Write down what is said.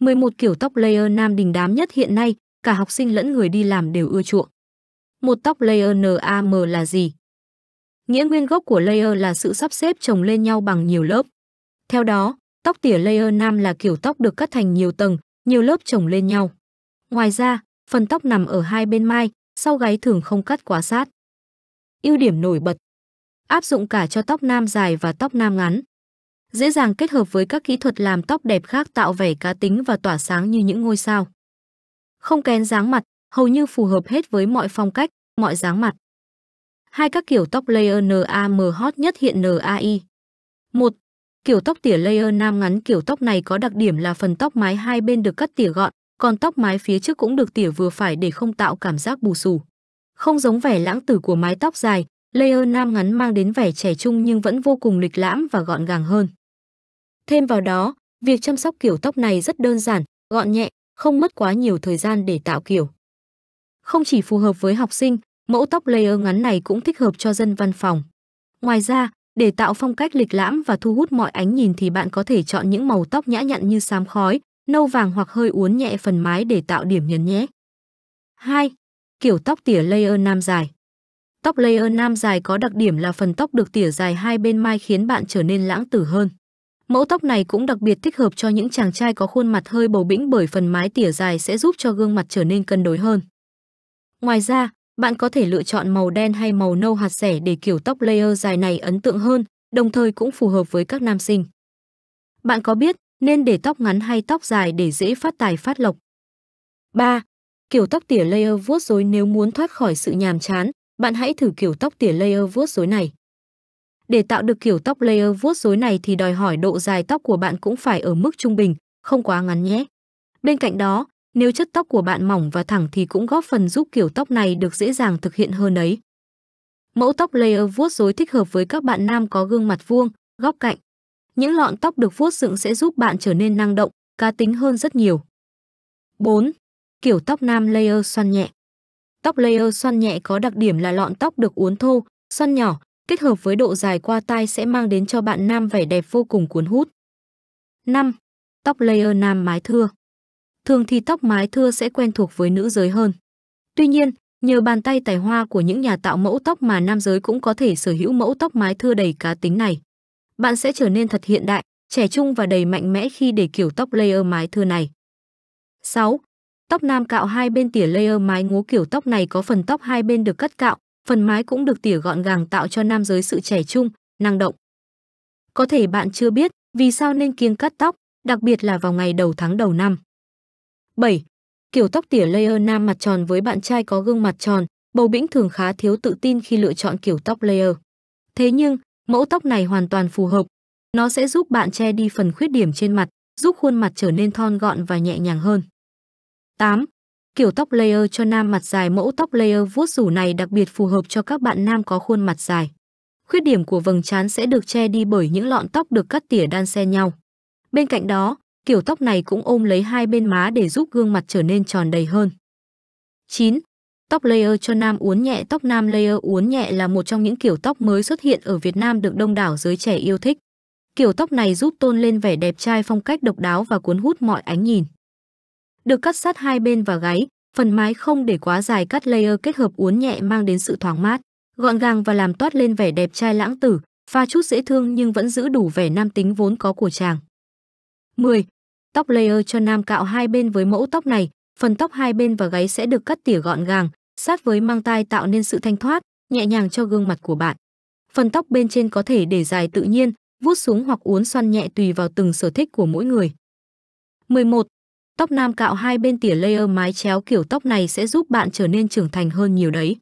11 kiểu tóc layer nam đình đám nhất hiện nay, cả học sinh lẫn người đi làm đều ưa chuộng. Một tóc layer NAM là gì? Nghĩa nguyên gốc của layer là sự sắp xếp chồng lên nhau bằng nhiều lớp. Theo đó, tóc tỉa layer nam là kiểu tóc được cắt thành nhiều tầng, nhiều lớp chồng lên nhau. Ngoài ra, phần tóc nằm ở hai bên mai, sau gáy thường không cắt quá sát. Ưu điểm nổi bật Áp dụng cả cho tóc nam dài và tóc nam ngắn dễ dàng kết hợp với các kỹ thuật làm tóc đẹp khác tạo vẻ cá tính và tỏa sáng như những ngôi sao. Không kén dáng mặt, hầu như phù hợp hết với mọi phong cách, mọi dáng mặt. Hai các kiểu tóc layer NAM hot nhất hiện NAI. 1. Kiểu tóc tỉa layer nam ngắn kiểu tóc này có đặc điểm là phần tóc mái hai bên được cắt tỉa gọn, còn tóc mái phía trước cũng được tỉa vừa phải để không tạo cảm giác bù xù. Không giống vẻ lãng tử của mái tóc dài, layer nam ngắn mang đến vẻ trẻ trung nhưng vẫn vô cùng lịch lãm và gọn gàng hơn. Thêm vào đó, việc chăm sóc kiểu tóc này rất đơn giản, gọn nhẹ, không mất quá nhiều thời gian để tạo kiểu. Không chỉ phù hợp với học sinh, mẫu tóc layer ngắn này cũng thích hợp cho dân văn phòng. Ngoài ra, để tạo phong cách lịch lãm và thu hút mọi ánh nhìn thì bạn có thể chọn những màu tóc nhã nhặn như xám khói, nâu vàng hoặc hơi uốn nhẹ phần mái để tạo điểm nhấn nhé. 2. Kiểu tóc tỉa layer nam dài Tóc layer nam dài có đặc điểm là phần tóc được tỉa dài hai bên mai khiến bạn trở nên lãng tử hơn. Mẫu tóc này cũng đặc biệt thích hợp cho những chàng trai có khuôn mặt hơi bầu bĩnh bởi phần mái tỉa dài sẽ giúp cho gương mặt trở nên cân đối hơn. Ngoài ra, bạn có thể lựa chọn màu đen hay màu nâu hạt sẻ để kiểu tóc layer dài này ấn tượng hơn, đồng thời cũng phù hợp với các nam sinh. Bạn có biết nên để tóc ngắn hay tóc dài để dễ phát tài phát lộc? 3. Kiểu tóc tỉa layer vuốt rối nếu muốn thoát khỏi sự nhàm chán, bạn hãy thử kiểu tóc tỉa layer vuốt rối này. Để tạo được kiểu tóc layer vuốt rối này thì đòi hỏi độ dài tóc của bạn cũng phải ở mức trung bình, không quá ngắn nhé. Bên cạnh đó, nếu chất tóc của bạn mỏng và thẳng thì cũng góp phần giúp kiểu tóc này được dễ dàng thực hiện hơn ấy. Mẫu tóc layer vuốt rối thích hợp với các bạn nam có gương mặt vuông, góc cạnh. Những lọn tóc được vuốt dựng sẽ giúp bạn trở nên năng động, cá tính hơn rất nhiều. 4. Kiểu tóc nam layer xoăn nhẹ. Tóc layer xoăn nhẹ có đặc điểm là lọn tóc được uốn thô, xoăn nhỏ, kết hợp với độ dài qua tai sẽ mang đến cho bạn nam vẻ đẹp vô cùng cuốn hút. 5. Tóc layer nam mái thưa Thường thì tóc mái thưa sẽ quen thuộc với nữ giới hơn. Tuy nhiên, nhờ bàn tay tài hoa của những nhà tạo mẫu tóc mà nam giới cũng có thể sở hữu mẫu tóc mái thưa đầy cá tính này. Bạn sẽ trở nên thật hiện đại, trẻ trung và đầy mạnh mẽ khi để kiểu tóc layer mái thưa này. 6. Tóc nam cạo hai bên tỉa layer mái ngố kiểu tóc này có phần tóc hai bên được cắt cạo, phần mái cũng được tỉa gọn gàng tạo cho nam giới sự trẻ trung, năng động. Có thể bạn chưa biết vì sao nên kiêng cắt tóc, đặc biệt là vào ngày đầu tháng đầu năm. 7. Kiểu tóc tỉa layer nam mặt tròn với bạn trai có gương mặt tròn, bầu bĩnh thường khá thiếu tự tin khi lựa chọn kiểu tóc layer. Thế nhưng, mẫu tóc này hoàn toàn phù hợp. Nó sẽ giúp bạn che đi phần khuyết điểm trên mặt, giúp khuôn mặt trở nên thon gọn và nhẹ nhàng hơn. 8. Kiểu tóc layer cho nam mặt dài mẫu tóc layer vuốt rủ này đặc biệt phù hợp cho các bạn nam có khuôn mặt dài. Khuyết điểm của vầng trán sẽ được che đi bởi những lọn tóc được cắt tỉa đan xen nhau. Bên cạnh đó, kiểu tóc này cũng ôm lấy hai bên má để giúp gương mặt trở nên tròn đầy hơn. 9. Tóc layer cho nam uốn nhẹ Tóc nam layer uốn nhẹ là một trong những kiểu tóc mới xuất hiện ở Việt Nam được đông đảo giới trẻ yêu thích. Kiểu tóc này giúp tôn lên vẻ đẹp trai phong cách độc đáo và cuốn hút mọi ánh nhìn được cắt sát hai bên và gáy, phần mái không để quá dài cắt layer kết hợp uốn nhẹ mang đến sự thoáng mát, gọn gàng và làm toát lên vẻ đẹp trai lãng tử, pha chút dễ thương nhưng vẫn giữ đủ vẻ nam tính vốn có của chàng. 10. Tóc layer cho nam cạo hai bên với mẫu tóc này, phần tóc hai bên và gáy sẽ được cắt tỉa gọn gàng, sát với mang tai tạo nên sự thanh thoát, nhẹ nhàng cho gương mặt của bạn. Phần tóc bên trên có thể để dài tự nhiên, vuốt xuống hoặc uốn xoăn nhẹ tùy vào từng sở thích của mỗi người. 11. Tóc nam cạo hai bên tỉa layer mái chéo kiểu tóc này sẽ giúp bạn trở nên trưởng thành hơn nhiều đấy.